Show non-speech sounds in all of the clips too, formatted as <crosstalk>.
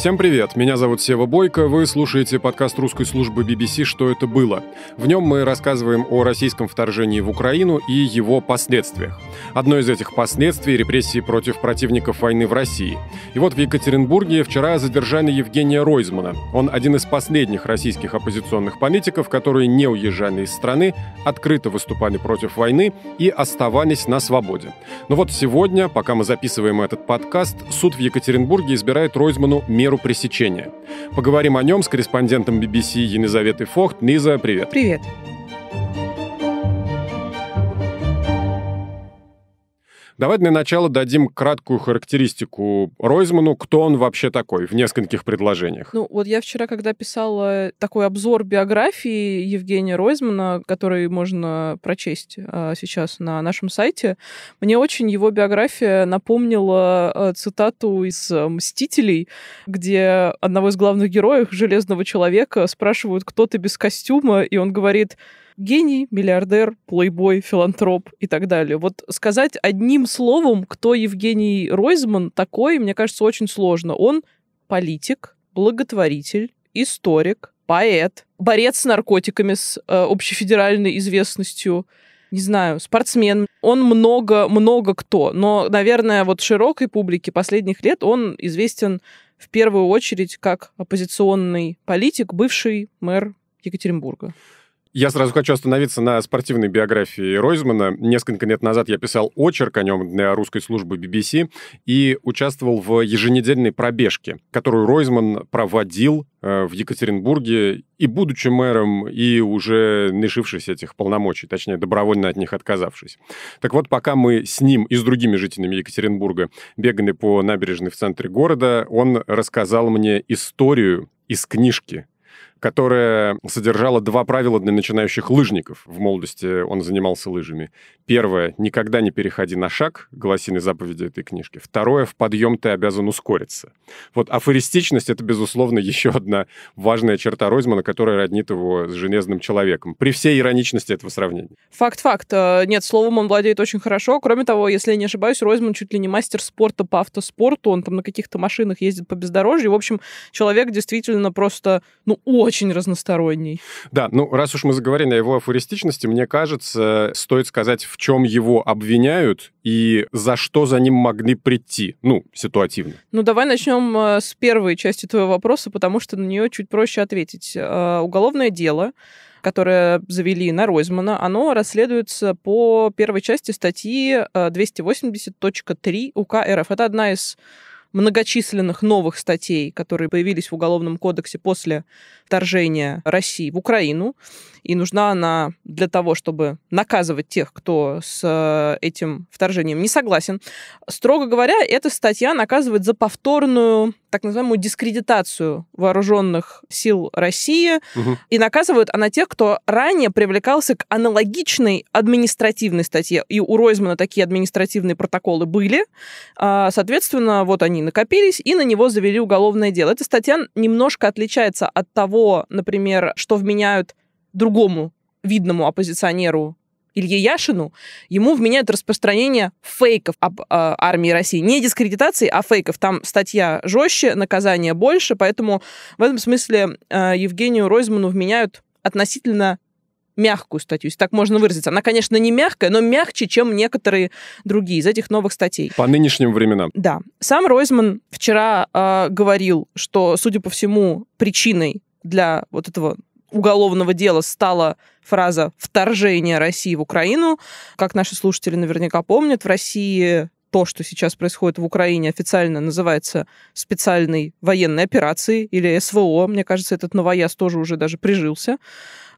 Всем привет, меня зовут Сева Бойко, вы слушаете подкаст русской службы BBC «Что это было?». В нем мы рассказываем о российском вторжении в Украину и его последствиях. Одно из этих последствий – репрессии против противников войны в России. И вот в Екатеринбурге вчера задержали Евгения Ройзмана. Он один из последних российских оппозиционных политиков, которые не уезжали из страны, открыто выступали против войны и оставались на свободе. Но вот сегодня, пока мы записываем этот подкаст, суд в Екатеринбурге избирает Ройзману меру меру пресечения. Поговорим о нем с корреспондентом BBC Елизаветой Фохт. Лиза, привет. Привет. Давай для начала дадим краткую характеристику Ройзману, кто он вообще такой, в нескольких предложениях. Ну, вот я вчера, когда писала такой обзор биографии Евгения Ройзмана, который можно прочесть а, сейчас на нашем сайте, мне очень его биография напомнила а, цитату из а, «Мстителей», где одного из главных героев, Железного Человека, спрашивают, кто ты без костюма, и он говорит гений, миллиардер, плейбой, филантроп и так далее. Вот сказать одним словом, кто Евгений Ройзман такой, мне кажется, очень сложно. Он политик, благотворитель, историк, поэт, борец с наркотиками с э, общефедеральной известностью, не знаю, спортсмен. Он много-много кто. Но, наверное, вот широкой публике последних лет он известен в первую очередь как оппозиционный политик, бывший мэр Екатеринбурга. Я сразу хочу остановиться на спортивной биографии Ройзмана. Несколько лет назад я писал очерк о нем для русской службы BBC и участвовал в еженедельной пробежке, которую Ройзман проводил э, в Екатеринбурге и будучи мэром, и уже лишившись этих полномочий, точнее, добровольно от них отказавшись. Так вот, пока мы с ним и с другими жителями Екатеринбурга бегали по набережной в центре города, он рассказал мне историю из книжки которая содержала два правила для начинающих лыжников. В молодости он занимался лыжами. Первое — никогда не переходи на шаг, гласины заповеди этой книжки. Второе — в подъем ты обязан ускориться. Вот афористичность — это, безусловно, <laughs> еще одна важная черта Ройзмана, которая роднит его с «Железным человеком», при всей ироничности этого сравнения. Факт-факт. Э, нет, словом он владеет очень хорошо. Кроме того, если я не ошибаюсь, Ройзман чуть ли не мастер спорта по автоспорту, он там на каких-то машинах ездит по бездорожью. В общем, человек действительно просто, ну, очень очень разносторонний. Да, ну раз уж мы заговорили о его афористичности, мне кажется, стоит сказать, в чем его обвиняют и за что за ним могли прийти, ну, ситуативно. Ну, давай начнем э, с первой части твоего вопроса, потому что на нее чуть проще ответить. Э, уголовное дело которое завели на Ройзмана, оно расследуется по первой части статьи 280.3 э, УК РФ. Это одна из многочисленных новых статей, которые появились в Уголовном кодексе после вторжения России в Украину. И нужна она для того, чтобы наказывать тех, кто с э, этим вторжением не согласен. Строго говоря, эта статья наказывает за повторную так называемую дискредитацию вооруженных сил России угу. и наказывает она тех, кто ранее привлекался к аналогичной административной статье. И у Ройзмана такие административные протоколы были. А, соответственно, вот они они накопились, и на него завели уголовное дело. Эта статья немножко отличается от того, например, что вменяют другому видному оппозиционеру Илье Яшину, ему вменяют распространение фейков об э, армии России. Не дискредитации, а фейков. Там статья жестче, наказание больше, поэтому в этом смысле э, Евгению Ройзману вменяют относительно мягкую статью, если так можно выразиться. Она, конечно, не мягкая, но мягче, чем некоторые другие из этих новых статей. По нынешним временам. Да. Сам Ройзман вчера э, говорил, что, судя по всему, причиной для вот этого уголовного дела стала фраза «вторжение России в Украину». Как наши слушатели наверняка помнят, в России то, что сейчас происходит в Украине, официально называется специальной военной операцией или СВО. Мне кажется, этот новояз тоже уже даже прижился.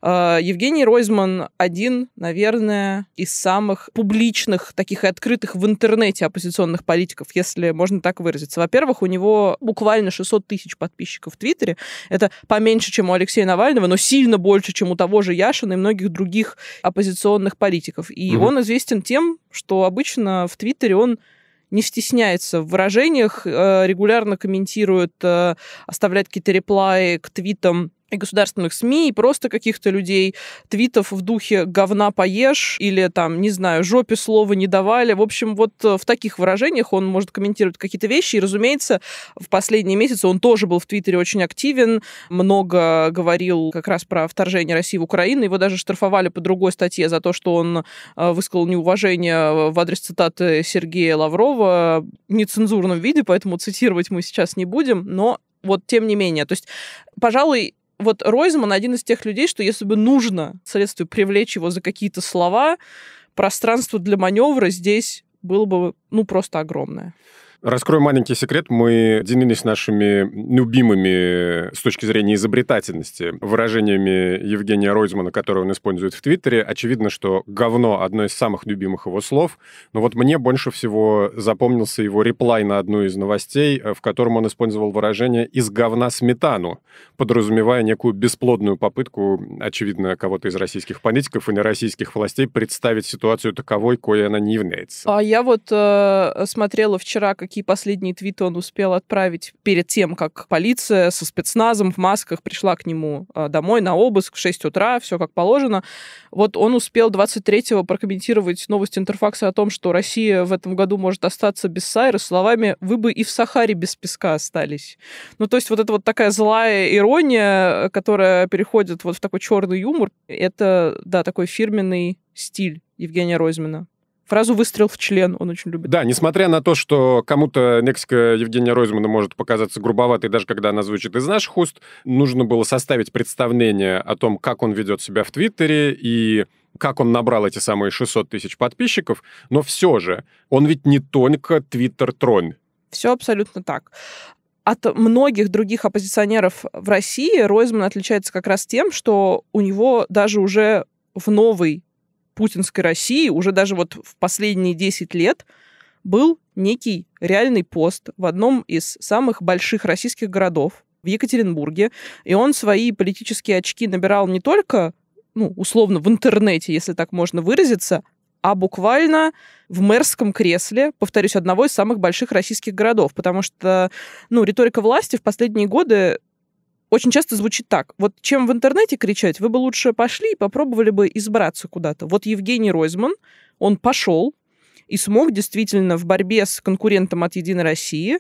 Э, Евгений Ройзман один, наверное, из самых публичных, таких и открытых в интернете оппозиционных политиков, если можно так выразиться. Во-первых, у него буквально 600 тысяч подписчиков в Твиттере. Это поменьше, чем у Алексея Навального, но сильно больше, чем у того же Яшина и многих других оппозиционных политиков. И угу. он известен тем, что обычно в Твиттере он не стесняется в выражениях, э, регулярно комментирует, э, оставляет какие-то реплаи к твитам и государственных СМИ, и просто каких-то людей, твитов в духе «говна поешь» или там, не знаю, «жопе слова не давали». В общем, вот э, в таких выражениях он может комментировать какие-то вещи. И, разумеется, в последние месяцы он тоже был в Твиттере очень активен, много говорил как раз про вторжение России в Украину. Его даже штрафовали по другой статье за то, что он э, высказал неуважение в адрес цитаты Сергея Лаврова в нецензурном виде, поэтому цитировать мы сейчас не будем, но вот тем не менее. То есть, пожалуй, вот Ройзман один из тех людей, что если бы нужно следствию привлечь его за какие-то слова, пространство для маневра здесь было бы ну просто огромное. Раскрою маленький секрет. Мы делились нашими любимыми э, с точки зрения изобретательности выражениями Евгения Ройзмана, которые он использует в Твиттере. Очевидно, что «говно» — одно из самых любимых его слов. Но вот мне больше всего запомнился его реплай на одну из новостей, э, в котором он использовал выражение «из говна сметану», подразумевая некую бесплодную попытку, очевидно, кого-то из российских политиков и нероссийских властей представить ситуацию таковой, кое она не является. А я вот э, смотрела вчера, как какие последние твиты он успел отправить перед тем, как полиция со спецназом в масках пришла к нему э, домой на обыск в 6 утра, все как положено. Вот он успел 23-го прокомментировать новость Интерфакса о том, что Россия в этом году может остаться без Сайра словами «Вы бы и в Сахаре без песка остались». Ну, то есть вот это вот такая злая ирония, которая переходит вот в такой черный юмор, это, да, такой фирменный стиль Евгения Ройзмана. Фразу «выстрел в член» он очень любит. Да, несмотря на то, что кому-то лексика Евгения Ройзмана может показаться грубоватой, даже когда она звучит из наших уст, нужно было составить представление о том, как он ведет себя в Твиттере и как он набрал эти самые 600 тысяч подписчиков, но все же он ведь не только Твиттер-тролль. Все абсолютно так от многих других оппозиционеров в России Ройзман отличается как раз тем, что у него даже уже в новый путинской России уже даже вот в последние 10 лет был некий реальный пост в одном из самых больших российских городов, в Екатеринбурге. И он свои политические очки набирал не только, ну, условно, в интернете, если так можно выразиться, а буквально в мэрском кресле, повторюсь, одного из самых больших российских городов, потому что, ну, риторика власти в последние годы очень часто звучит так. Вот чем в интернете кричать, вы бы лучше пошли и попробовали бы избраться куда-то. Вот Евгений Ройзман, он пошел и смог действительно в борьбе с конкурентом от «Единой России»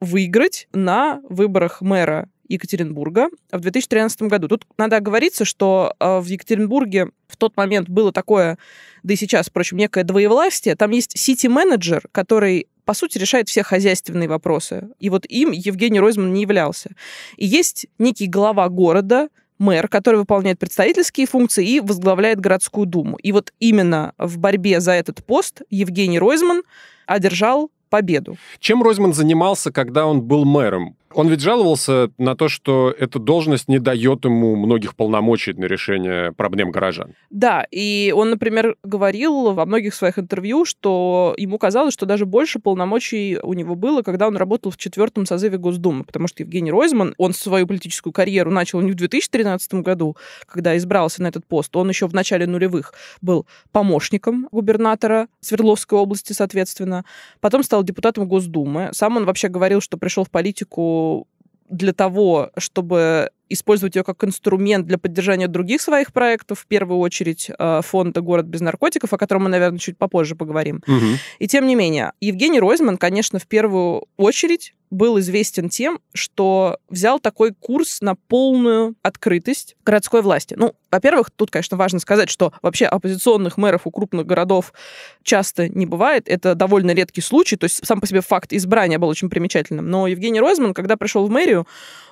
выиграть на выборах мэра Екатеринбурга в 2013 году. Тут надо оговориться, что э, в Екатеринбурге в тот момент было такое, да и сейчас, впрочем, некое двоевластие. Там есть сити-менеджер, который по сути, решает все хозяйственные вопросы. И вот им Евгений Ройзман не являлся. И есть некий глава города, мэр, который выполняет представительские функции и возглавляет городскую думу. И вот именно в борьбе за этот пост Евгений Ройзман одержал победу. Чем Ройзман занимался, когда он был мэром? Он ведь жаловался на то, что эта должность не дает ему многих полномочий на решение проблем горожан. Да, и он, например, говорил во многих своих интервью, что ему казалось, что даже больше полномочий у него было, когда он работал в четвертом созыве Госдумы, потому что Евгений Ройзман, он свою политическую карьеру начал не в 2013 году, когда избрался на этот пост, он еще в начале нулевых был помощником губернатора Свердловской области, соответственно, потом стал депутатом Госдумы. Сам он вообще говорил, что пришел в политику для того, чтобы использовать ее как инструмент для поддержания других своих проектов, в первую очередь э, фонда «Город без наркотиков», о котором мы, наверное, чуть попозже поговорим. Угу. И тем не менее, Евгений Ройзман, конечно, в первую очередь был известен тем, что взял такой курс на полную открытость городской власти. Ну, во-первых, тут, конечно, важно сказать, что вообще оппозиционных мэров у крупных городов часто не бывает. Это довольно редкий случай. То есть сам по себе факт избрания был очень примечательным. Но Евгений Ройзман, когда пришел в мэрию,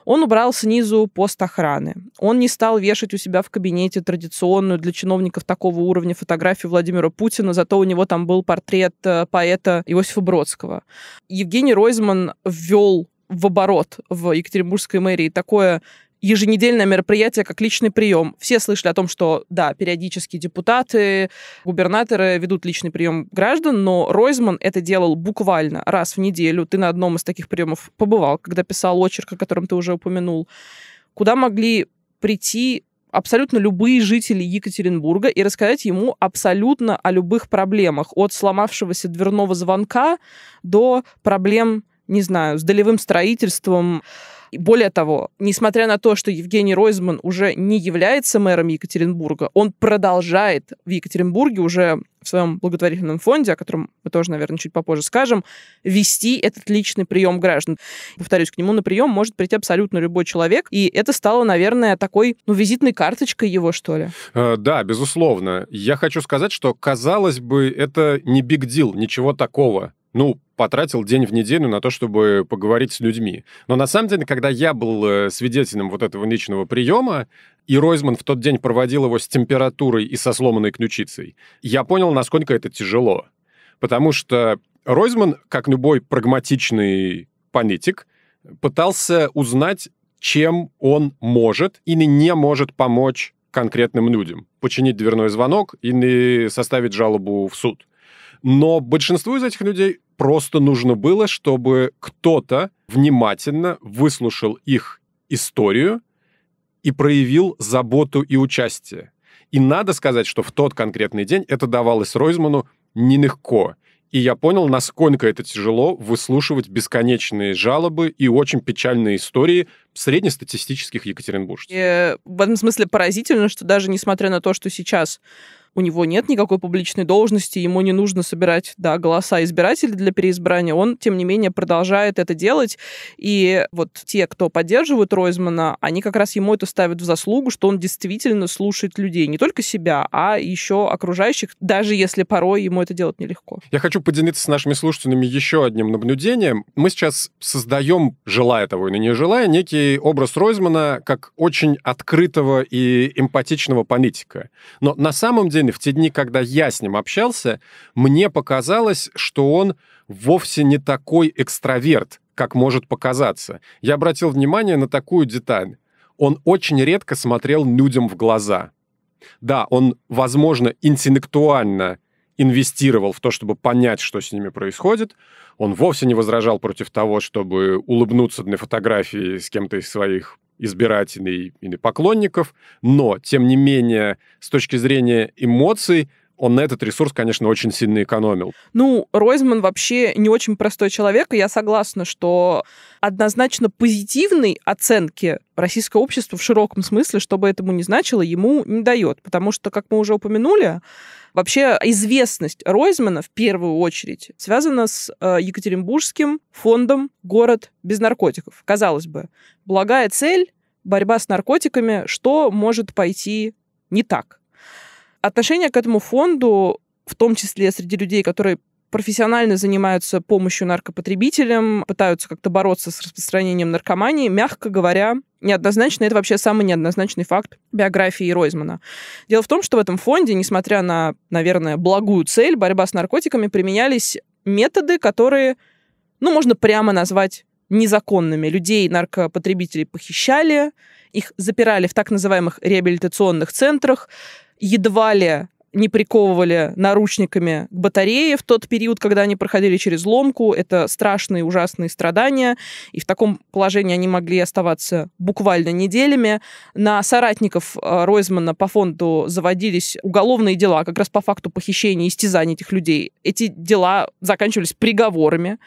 он убрал снизу пост охраны. Он не стал вешать у себя в кабинете традиционную для чиновников такого уровня фотографию Владимира Путина, зато у него там был портрет э, поэта Иосифа Бродского. Евгений Ройзман ввел в оборот в Екатеринбургской мэрии такое еженедельное мероприятие как личный прием. Все слышали о том, что, да, периодически депутаты, губернаторы ведут личный прием граждан, но Ройзман это делал буквально раз в неделю. Ты на одном из таких приемов побывал, когда писал очерк, о котором ты уже упомянул. Куда могли прийти абсолютно любые жители Екатеринбурга и рассказать ему абсолютно о любых проблемах, от сломавшегося дверного звонка до проблем, не знаю, с долевым строительством, и более того, несмотря на то, что Евгений Ройзман уже не является мэром Екатеринбурга, он продолжает в Екатеринбурге уже в своем благотворительном фонде, о котором мы тоже, наверное, чуть попозже скажем, вести этот личный прием граждан. Повторюсь, к нему на прием может прийти абсолютно любой человек, и это стало, наверное, такой, ну, визитной карточкой его, что ли. Э, да, безусловно. Я хочу сказать, что, казалось бы, это не биг дил, ничего такого. Ну, потратил день в неделю на то, чтобы поговорить с людьми. Но на самом деле, когда я был э, свидетелем вот этого личного приема, и Ройзман в тот день проводил его с температурой и со сломанной ключицей, я понял, насколько это тяжело. Потому что Ройзман, как любой прагматичный политик, пытался узнать, чем он может или не может помочь конкретным людям. Починить дверной звонок или составить жалобу в суд. Но большинству из этих людей Просто нужно было, чтобы кто-то внимательно выслушал их историю и проявил заботу и участие. И надо сказать, что в тот конкретный день это давалось Ройзману нелегко. И я понял, насколько это тяжело выслушивать бесконечные жалобы и очень печальные истории, среднестатистических екатеринбуржцев. И э, в этом смысле поразительно, что даже несмотря на то, что сейчас у него нет никакой публичной должности, ему не нужно собирать да, голоса избирателей для переизбрания, он, тем не менее, продолжает это делать. И вот те, кто поддерживают Ройзмана, они как раз ему это ставят в заслугу, что он действительно слушает людей, не только себя, а еще окружающих, даже если порой ему это делать нелегко. Я хочу поделиться с нашими слушателями еще одним наблюдением. Мы сейчас создаем, желая того или не желая, некие некий образ Ройзмана как очень открытого и эмпатичного политика. Но на самом деле в те дни, когда я с ним общался, мне показалось, что он вовсе не такой экстраверт, как может показаться. Я обратил внимание на такую деталь. Он очень редко смотрел людям в глаза. Да, он, возможно, интеллектуально инвестировал в то, чтобы понять, что с ними происходит. Он вовсе не возражал против того, чтобы улыбнуться на фотографии с кем-то из своих избирателей или поклонников, но, тем не менее, с точки зрения эмоций, он на этот ресурс, конечно, очень сильно экономил. Ну, Ройзман вообще не очень простой человек, и я согласна, что однозначно позитивной оценки российское общество в широком смысле, что бы этому ни значило, ему не дает. Потому что, как мы уже упомянули, вообще известность Ройзмана в первую очередь связана с э, Екатеринбургским фондом «Город без наркотиков». Казалось бы, благая цель, борьба с наркотиками, что может пойти не так? Отношение к этому фонду, в том числе среди людей, которые профессионально занимаются помощью наркопотребителям, пытаются как-то бороться с распространением наркомании, мягко говоря, неоднозначно. Это вообще самый неоднозначный факт биографии Ройзмана. Дело в том, что в этом фонде, несмотря на, наверное, благую цель, борьба с наркотиками, применялись методы, которые, ну, можно прямо назвать незаконными. Людей, наркопотребителей похищали, их запирали в так называемых реабилитационных центрах, едва ли не приковывали наручниками батареи в тот период, когда они проходили через ломку. Это страшные, ужасные страдания. И в таком положении они могли оставаться буквально неделями. На соратников э, Ройзмана по фонду заводились уголовные дела как раз по факту похищения и истязания этих людей. Эти дела заканчивались приговорами.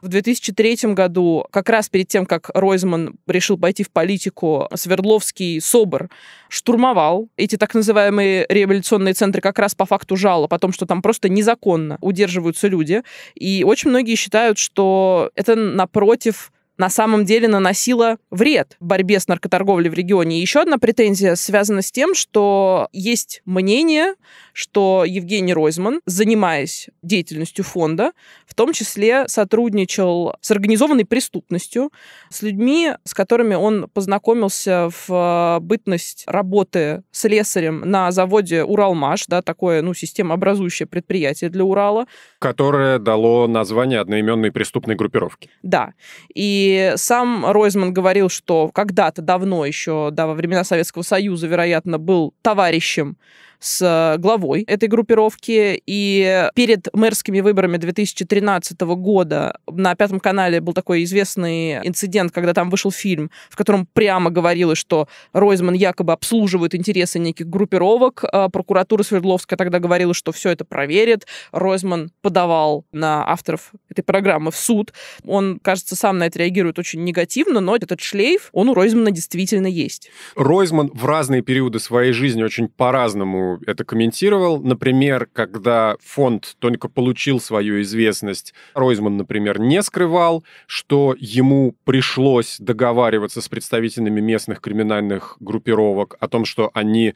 В 2003 году, как раз перед тем, как Ройзман решил пойти в политику, Свердловский собор штурмовал эти так называемые революционные центры, как раз по факту жалоб о том, что там просто незаконно удерживаются люди. И очень многие считают, что это напротив на самом деле наносила вред борьбе с наркоторговлей в регионе. И еще одна претензия связана с тем, что есть мнение, что Евгений Ройзман, занимаясь деятельностью фонда, в том числе сотрудничал с организованной преступностью, с людьми, с которыми он познакомился в э, бытность работы с слесарем на заводе «Уралмаш», да, такое, ну, системообразующее предприятие для Урала. Которое дало название одноименной преступной группировки. Да. И сам Ройзман говорил, что когда-то давно еще, да, во времена Советского Союза, вероятно, был товарищем с главой этой группировки. И перед мэрскими выборами 2013 года на Пятом канале был такой известный инцидент, когда там вышел фильм, в котором прямо говорилось, что Ройзман якобы обслуживает интересы неких группировок. А прокуратура Свердловская тогда говорила, что все это проверит. Ройзман подавал на авторов этой программы в суд. Он, кажется, сам на это реагирует очень негативно, но этот шлейф, он у Ройзмана действительно есть. Ройзман в разные периоды своей жизни очень по-разному это комментировал. Например, когда фонд только получил свою известность, Ройзман, например, не скрывал, что ему пришлось договариваться с представителями местных криминальных группировок о том, что они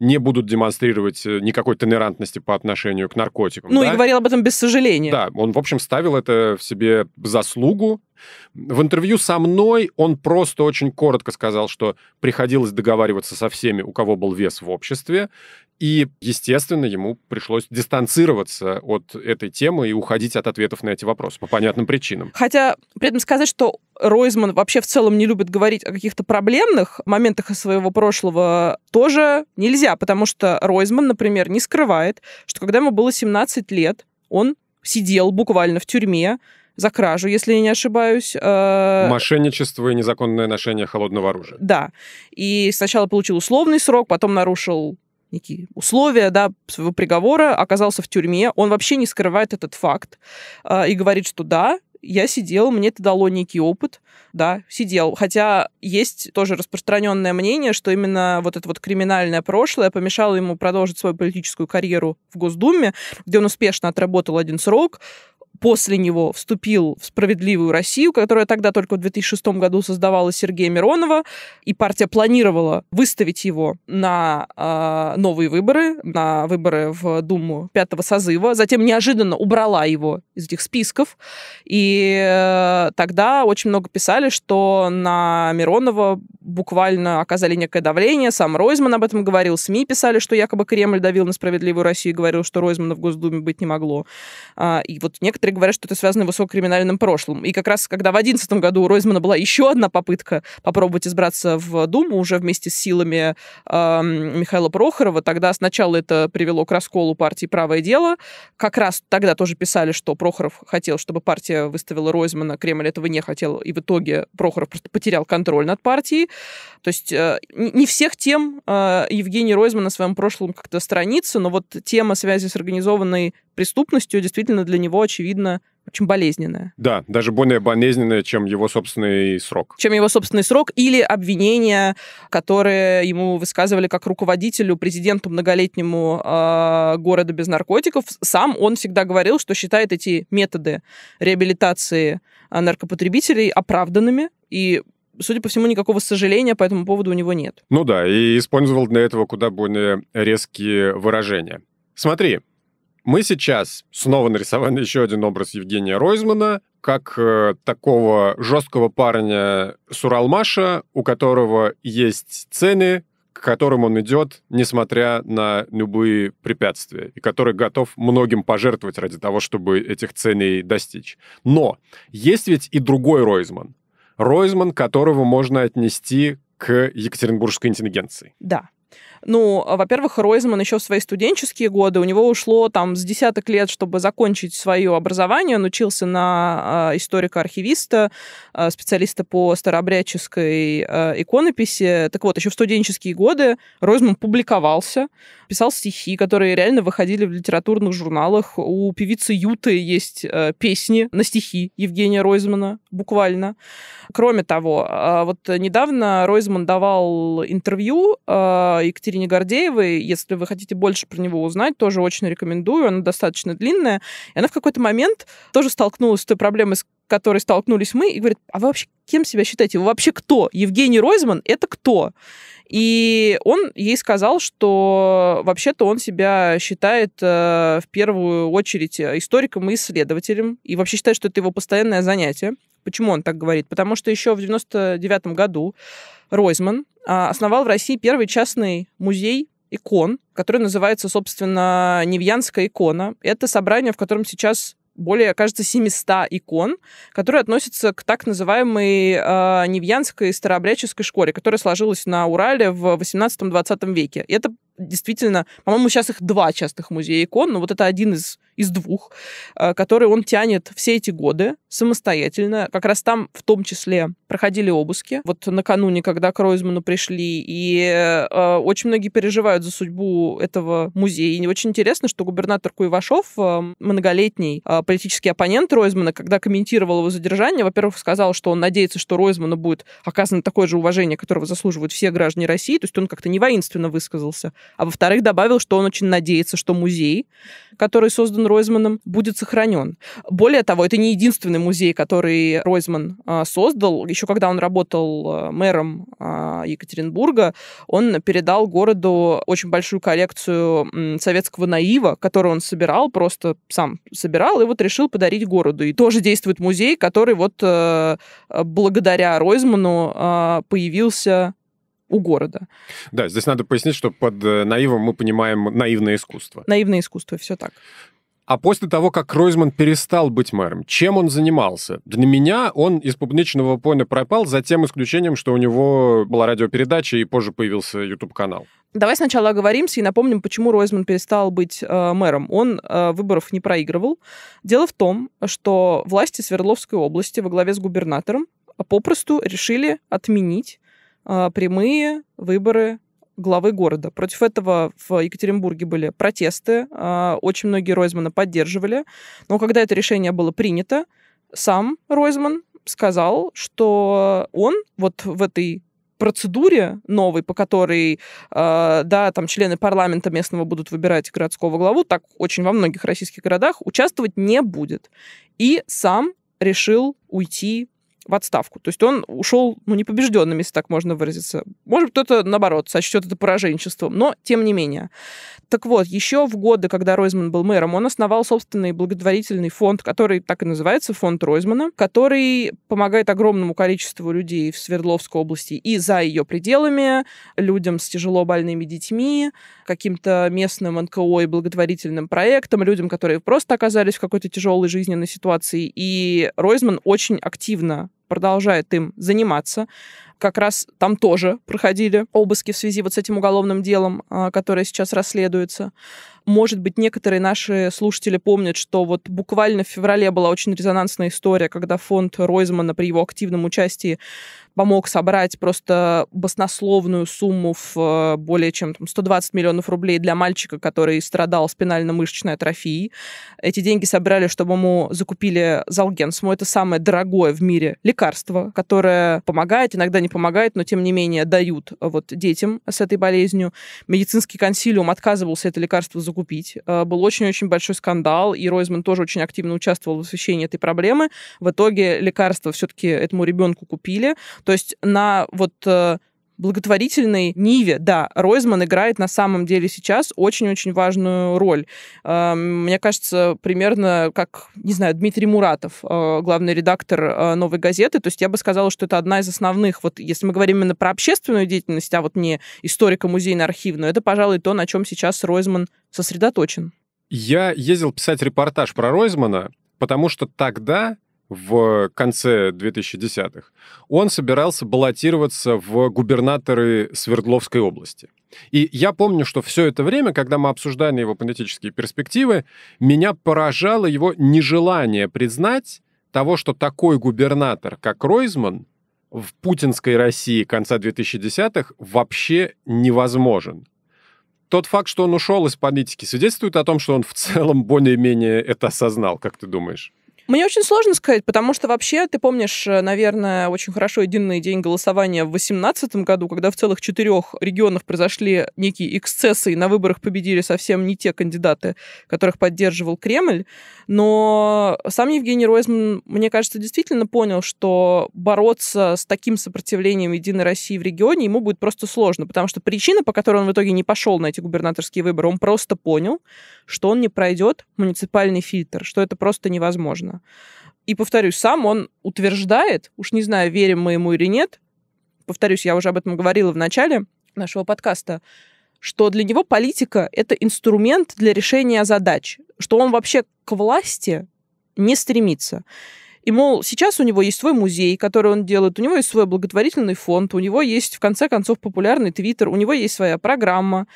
не будут демонстрировать э, никакой толерантности по отношению к наркотикам. Ну да? и говорил об этом без сожаления. Да, он, в общем, ставил это в себе заслугу. В интервью со мной он просто очень коротко сказал, что приходилось договариваться со всеми, у кого был вес в обществе, и, естественно, ему пришлось дистанцироваться от этой темы и уходить от ответов на эти вопросы по понятным причинам. Хотя, при этом сказать, что Ройзман вообще в целом не любит говорить о каких-то проблемных моментах из своего прошлого, тоже нельзя, потому что Ройзман, например, не скрывает, что когда ему было 17 лет, он сидел буквально в тюрьме, за кражу, если я не ошибаюсь. Э, Мошенничество и незаконное ношение холодного оружия. Да. И сначала получил условный срок, потом нарушил некие условия да, своего приговора, оказался в тюрьме. Он вообще не скрывает этот факт э, и говорит, что да, я сидел, мне это дало некий опыт, да, сидел. Хотя есть тоже распространенное мнение, что именно вот это вот криминальное прошлое помешало ему продолжить свою политическую карьеру в Госдуме, где он успешно отработал один срок, после него вступил в «Справедливую Россию», которая тогда только в 2006 году создавала Сергея Миронова, и партия планировала выставить его на э, новые выборы, на выборы в Думу пятого созыва, затем неожиданно убрала его из этих списков, и э, тогда очень много писали, что на Миронова буквально оказали некое давление, сам Ройзман об этом говорил, СМИ писали, что якобы Кремль давил на «Справедливую Россию» и говорил, что Ройзмана в Госдуме быть не могло. Э, и вот некоторые говорят, что это связано с высококриминальным прошлым. И как раз, когда в 2011 году у Ройзмана была еще одна попытка попробовать избраться в Думу уже вместе с силами э, Михаила Прохорова, тогда сначала это привело к расколу партии «Правое дело». Как раз тогда тоже писали, что Прохоров хотел, чтобы партия выставила Ройзмана, Кремль этого не хотел, и в итоге Прохоров просто потерял контроль над партией. То есть э, не всех тем э, Евгений Ройзман на своем прошлом как-то странице, но вот тема связи с организованной преступностью действительно для него, очевидно, очень болезненная Да, даже более болезненная, чем его собственный срок. Чем его собственный срок или обвинения, которые ему высказывали как руководителю, президенту многолетнему э, города без наркотиков. Сам он всегда говорил, что считает эти методы реабилитации а, наркопотребителей оправданными и судя по всему, никакого сожаления по этому поводу у него нет. Ну да, и использовал для этого куда более резкие выражения. Смотри, мы сейчас снова нарисовали еще один образ Евгения Ройзмана, как э, такого жесткого парня Суралмаша, у которого есть цены, к которым он идет, несмотря на любые препятствия, и который готов многим пожертвовать ради того, чтобы этих целей достичь. Но есть ведь и другой Ройзман. Ройзман, которого можно отнести к екатеринбургской интеллигенции. Да. Ну, а, во-первых, Ройзман еще в свои студенческие годы, у него ушло там с десяток лет, чтобы закончить свое образование, он учился на а, историка-архивиста, а, специалиста по старообрядческой иконописи. Так вот, еще в студенческие годы Ройзман публиковался, писал стихи, которые реально выходили в литературных журналах. У певицы Юты есть э, песни на стихи Евгения Ройзмана, буквально. Кроме того, э, вот недавно Ройзман давал интервью э, Екатерине Гордеевой. Если вы хотите больше про него узнать, тоже очень рекомендую. Она достаточно длинная. И она в какой-то момент тоже столкнулась с той проблемой, которой столкнулись мы, и говорит, а вы вообще кем себя считаете? Вы вообще кто? Евгений Ройзман — это кто? И он ей сказал, что вообще-то он себя считает э, в первую очередь э, историком и исследователем, и вообще считает, что это его постоянное занятие. Почему он так говорит? Потому что еще в 99 году Ройзман э, основал в России первый частный музей икон, который называется, собственно, Невьянская икона. Это собрание, в котором сейчас более, кажется, 700 икон, которые относятся к так называемой э, Невьянской старообрядческой школе, которая сложилась на Урале в 18-20 веке. И это действительно, по-моему, сейчас их два частных музея икон, но вот это один из, из двух, э, который он тянет все эти годы самостоятельно. Как раз там в том числе проходили обыски. Вот накануне, когда к Ройзману пришли, и э, очень многие переживают за судьбу этого музея. И очень интересно, что губернатор Куйвашов э, многолетний э, политический оппонент Ройзмана, когда комментировал его задержание, во-первых, сказал, что он надеется, что Ройзману будет оказано такое же уважение, которого заслуживают все граждане России. То есть он как-то не воинственно высказался. А во-вторых, добавил, что он очень надеется, что музей, который создан Ройзманом, будет сохранен. Более того, это не единственный музей, который Ройзман э, создал. Еще еще когда он работал э, мэром а, Екатеринбурга, он передал городу очень большую коллекцию советского наива, который он собирал, просто сам собирал, и вот решил подарить городу. И тоже действует музей, который вот э, э, благодаря Ройзману а, появился у города. Да, здесь надо пояснить, что под наивом мы понимаем наивное искусство. Наивное искусство, все так. А после того, как Ройзман перестал быть мэром, чем он занимался? Для меня он из публичного поля пропал, за тем исключением, что у него была радиопередача и позже появился YouTube-канал. Давай сначала оговоримся и напомним, почему Ройзман перестал быть э, мэром. Он э, выборов не проигрывал. Дело в том, что власти Свердловской области во главе с губернатором попросту решили отменить э, прямые выборы главы города. Против этого в Екатеринбурге были протесты, а, очень многие Ройзмана поддерживали, но когда это решение было принято, сам Ройзман сказал, что он вот в этой процедуре новой, по которой, э, да, там члены парламента местного будут выбирать городского главу, так очень во многих российских городах, участвовать не будет. И сам решил уйти в отставку. То есть он ушел, ну, непобежденным, если так можно выразиться. Может, кто-то, наоборот, сочтет это пораженчеством, но тем не менее. Так вот, еще в годы, когда Ройзман был мэром, он основал собственный благотворительный фонд, который так и называется, фонд Ройзмана, который помогает огромному количеству людей в Свердловской области и за ее пределами, людям с тяжело больными детьми, каким-то местным НКО и благотворительным проектам, людям, которые просто оказались в какой-то тяжелой жизненной ситуации. И Ройзман очень активно продолжает им заниматься как раз там тоже проходили обыски в связи вот с этим уголовным делом, а, которое сейчас расследуется. Может быть, некоторые наши слушатели помнят, что вот буквально в феврале была очень резонансная история, когда фонд Ройзмана при его активном участии помог собрать просто баснословную сумму в э, более чем 120 миллионов рублей для мальчика, который страдал спинально-мышечной атрофией. Эти деньги собрали, чтобы ему закупили залгенсму. Это самое дорогое в мире лекарство, которое помогает, иногда не помогает, но тем не менее дают э, вот детям с этой болезнью. Медицинский консилиум отказывался это лекарство закупить. Э, был очень-очень большой скандал, и Ройзман тоже очень активно участвовал в освещении этой проблемы. В итоге лекарство все-таки этому ребенку купили. То есть на вот э, благотворительной ниве, да, Ройзман играет на самом деле сейчас очень-очень важную роль. Эм, мне кажется, примерно как, не знаю, Дмитрий Муратов, э, главный редактор э, «Новой газеты», то есть я бы сказала, что это одна из основных, вот если мы говорим именно про общественную деятельность, а вот не историко-музейно-архивную, это, пожалуй, то, на чем сейчас Ройзман сосредоточен. Я ездил писать репортаж про Ройзмана, потому что тогда в конце 2010-х, он собирался баллотироваться в губернаторы Свердловской области. И я помню, что все это время, когда мы обсуждали его политические перспективы, меня поражало его нежелание признать того, что такой губернатор, как Ройзман, в путинской России конца 2010-х вообще невозможен тот факт, что он ушел из политики, свидетельствует о том, что он в целом более-менее это осознал, как ты думаешь? Мне очень сложно сказать, потому что вообще, ты помнишь, э, наверное, очень хорошо единый день голосования в 2018 году, когда в целых четырех регионах произошли некие эксцессы, и на выборах победили совсем не те кандидаты, которых поддерживал Кремль. Но сам Евгений Ройзман, мне кажется, действительно понял, что бороться с таким сопротивлением Единой России в регионе ему будет просто сложно, потому что причина, по которой он в итоге не пошел на эти губернаторские выборы, он просто понял, что он не пройдет муниципальный фильтр, что это просто невозможно. Путина. И, повторюсь, сам он утверждает, уж не знаю, верим мы ему или нет, повторюсь, я уже об этом говорила в начале нашего подкаста, что для него политика — это инструмент для решения задач, что он вообще к власти не стремится. И, мол, сейчас у него есть свой музей, который он делает, у него есть свой благотворительный фонд, у него есть, в конце концов, популярный твиттер, у него есть своя программа.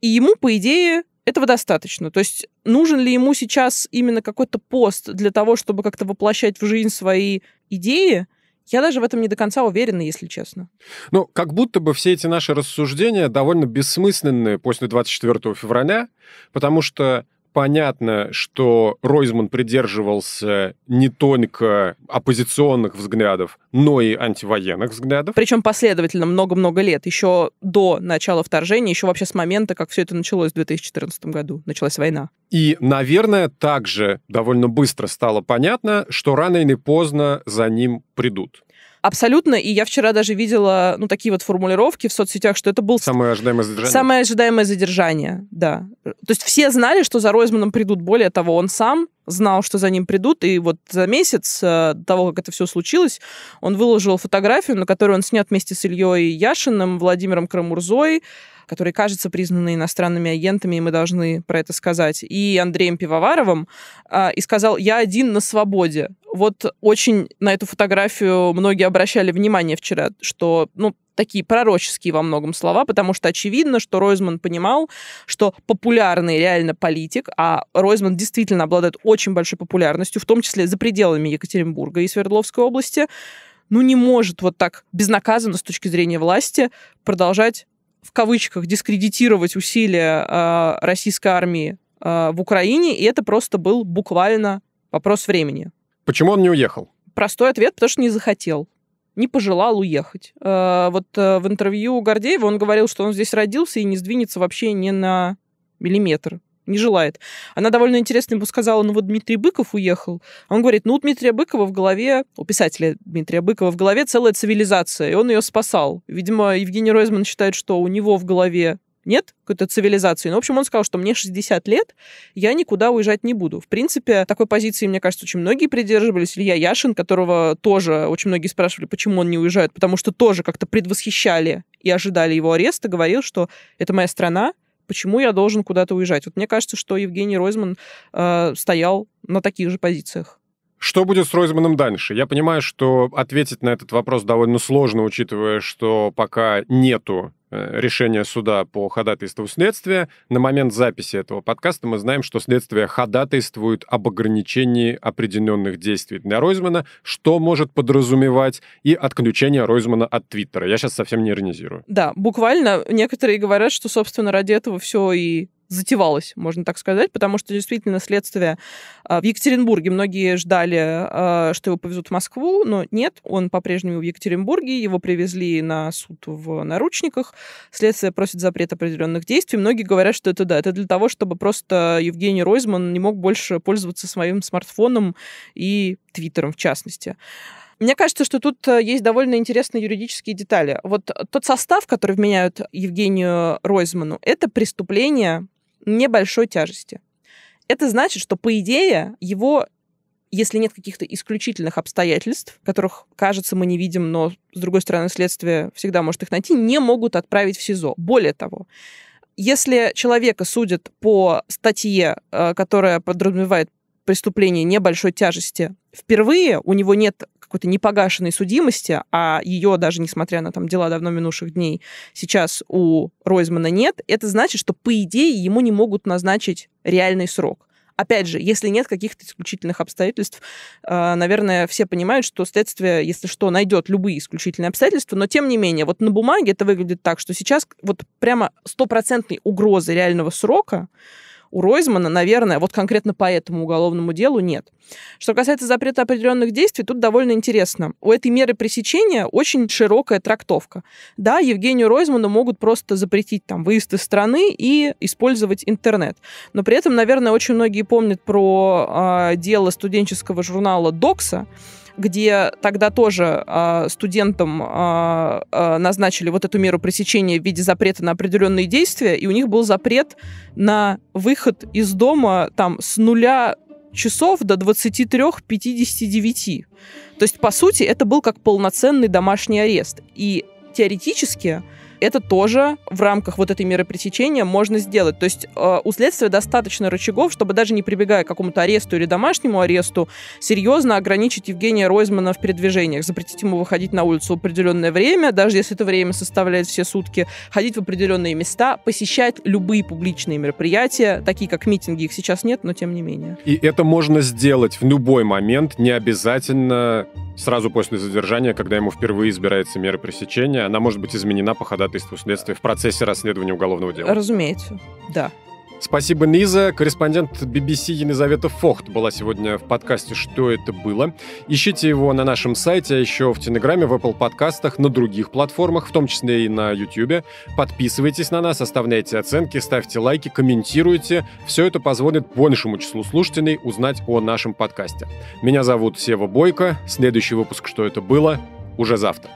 И ему, по идее, этого достаточно. То есть нужен ли ему сейчас именно какой-то пост для того, чтобы как-то воплощать в жизнь свои идеи? Я даже в этом не до конца уверена, если честно. Ну, как будто бы все эти наши рассуждения довольно бессмысленны после 24 февраля, потому что понятно, что Ройзман придерживался не только оппозиционных взглядов, но и антивоенных взглядов. Причем последовательно много-много лет, еще до начала вторжения, еще вообще с момента, как все это началось в 2014 году, началась война. И, наверное, также довольно быстро стало понятно, что рано или поздно за ним придут. Абсолютно. И я вчера даже видела, ну, такие вот формулировки в соцсетях, что это был... Самое ожидаемое задержание. Самое ожидаемое задержание, да. То есть все знали, что за Ройзманом придут. Более того, он сам знал, что за ним придут, и вот за месяц э, того, как это все случилось, он выложил фотографию, на которой он снят вместе с Ильей Яшиным, Владимиром Крамурзой, которые, кажется, признаны иностранными агентами, и мы должны про это сказать, и Андреем Пивоваровым, э, и сказал «Я один на свободе». Вот очень на эту фотографию многие обращали внимание вчера, что, ну, такие пророческие во многом слова, потому что очевидно, что Ройзман понимал, что популярный реально политик, а Ройзман действительно обладает очень большой популярностью, в том числе за пределами Екатеринбурга и Свердловской области, ну не может вот так безнаказанно с точки зрения власти продолжать в кавычках дискредитировать усилия э, российской армии э, в Украине, и это просто был буквально вопрос времени. Почему он не уехал? Простой ответ, потому что не захотел не пожелал уехать. Э, вот э, в интервью Гордеева он говорил, что он здесь родился и не сдвинется вообще ни на миллиметр. Не желает. Она довольно интересно ему сказала, ну вот Дмитрий Быков уехал. он говорит, ну у Дмитрия Быкова в голове, у писателя Дмитрия Быкова в голове целая цивилизация, и он ее спасал. Видимо, Евгений Ройзман считает, что у него в голове нет какой-то цивилизации. Ну, в общем, он сказал, что мне 60 лет, я никуда уезжать не буду. В принципе, такой позиции, мне кажется, очень многие придерживались. Илья Яшин, которого тоже очень многие спрашивали, почему он не уезжает, потому что тоже как-то предвосхищали и ожидали его ареста, говорил, что это моя страна, почему я должен куда-то уезжать. Вот мне кажется, что Евгений Ройзман э, стоял на таких же позициях. Что будет с Ройзманом дальше? Я понимаю, что ответить на этот вопрос довольно сложно, учитывая, что пока нету э, решения суда по ходатайству следствия. На момент записи этого подкаста мы знаем, что следствие ходатайствует об ограничении определенных действий для Ройзмана, что может подразумевать и отключение Ройзмана от Твиттера. Я сейчас совсем не иронизирую. Да, буквально некоторые говорят, что, собственно, ради этого все и затевалось, можно так сказать, потому что действительно следствие а, в Екатеринбурге. Многие ждали, а, что его повезут в Москву, но нет, он по-прежнему в Екатеринбурге, его привезли на суд в наручниках. Следствие просит запрет определенных действий. Многие говорят, что это да, это для того, чтобы просто Евгений Ройзман не мог больше пользоваться своим смартфоном и Твиттером в частности. Мне кажется, что тут э, есть довольно интересные юридические детали. Вот тот состав, который вменяют Евгению Ройзману, это преступление небольшой тяжести. Это значит, что, по идее, его если нет каких-то исключительных обстоятельств, которых, кажется, мы не видим, но, с другой стороны, следствие всегда может их найти, не могут отправить в СИЗО. Более того, если человека судят по статье, э, которая подразумевает преступление небольшой тяжести, впервые у него нет какой-то непогашенной судимости, а ее даже, несмотря на там дела давно минувших дней, сейчас у Ройзмана нет, это значит, что, по идее, ему не могут назначить реальный срок. Опять же, если нет каких-то исключительных обстоятельств, а, наверное, все понимают, что следствие, если что, найдет любые исключительные обстоятельства, но тем не менее, вот на бумаге это выглядит так, что сейчас вот прямо стопроцентной угрозы реального срока у Ройзмана, наверное, вот конкретно по этому уголовному делу нет. Что касается запрета определенных действий, тут довольно интересно. У этой меры пресечения очень широкая трактовка. Да, Евгению Ройзману могут просто запретить там выезд из страны и использовать интернет. Но при этом, наверное, очень многие помнят про э, дело студенческого журнала «Докса», где тогда тоже э, студентам э, назначили вот эту меру пресечения в виде запрета на определенные действия, и у них был запрет на выход из дома там с нуля часов до 23.59. То есть, по сути, это был как полноценный домашний арест. И теоретически это тоже в рамках вот этой меры пресечения можно сделать. То есть э, у следствия достаточно рычагов, чтобы даже не прибегая к какому-то аресту или домашнему аресту, серьезно ограничить Евгения Ройзмана в передвижениях, запретить ему выходить на улицу в определенное время, даже если это время составляет все сутки, ходить в определенные места, посещать любые публичные мероприятия, такие как митинги, их сейчас нет, но тем не менее. И это можно сделать в любой момент, не обязательно сразу после задержания, когда ему впервые избирается мера пресечения, она может быть изменена по ходатайству ходатайству следствия в процессе расследования уголовного дела. Разумеется, да. Спасибо, Низа, Корреспондент BBC Елизавета Фохт была сегодня в подкасте «Что это было?». Ищите его на нашем сайте, а еще в Телеграме, в Apple подкастах, на других платформах, в том числе и на YouTube. Подписывайтесь на нас, оставляйте оценки, ставьте лайки, комментируйте. Все это позволит большему числу слушателей узнать о нашем подкасте. Меня зовут Сева Бойко. Следующий выпуск «Что это было?» уже завтра.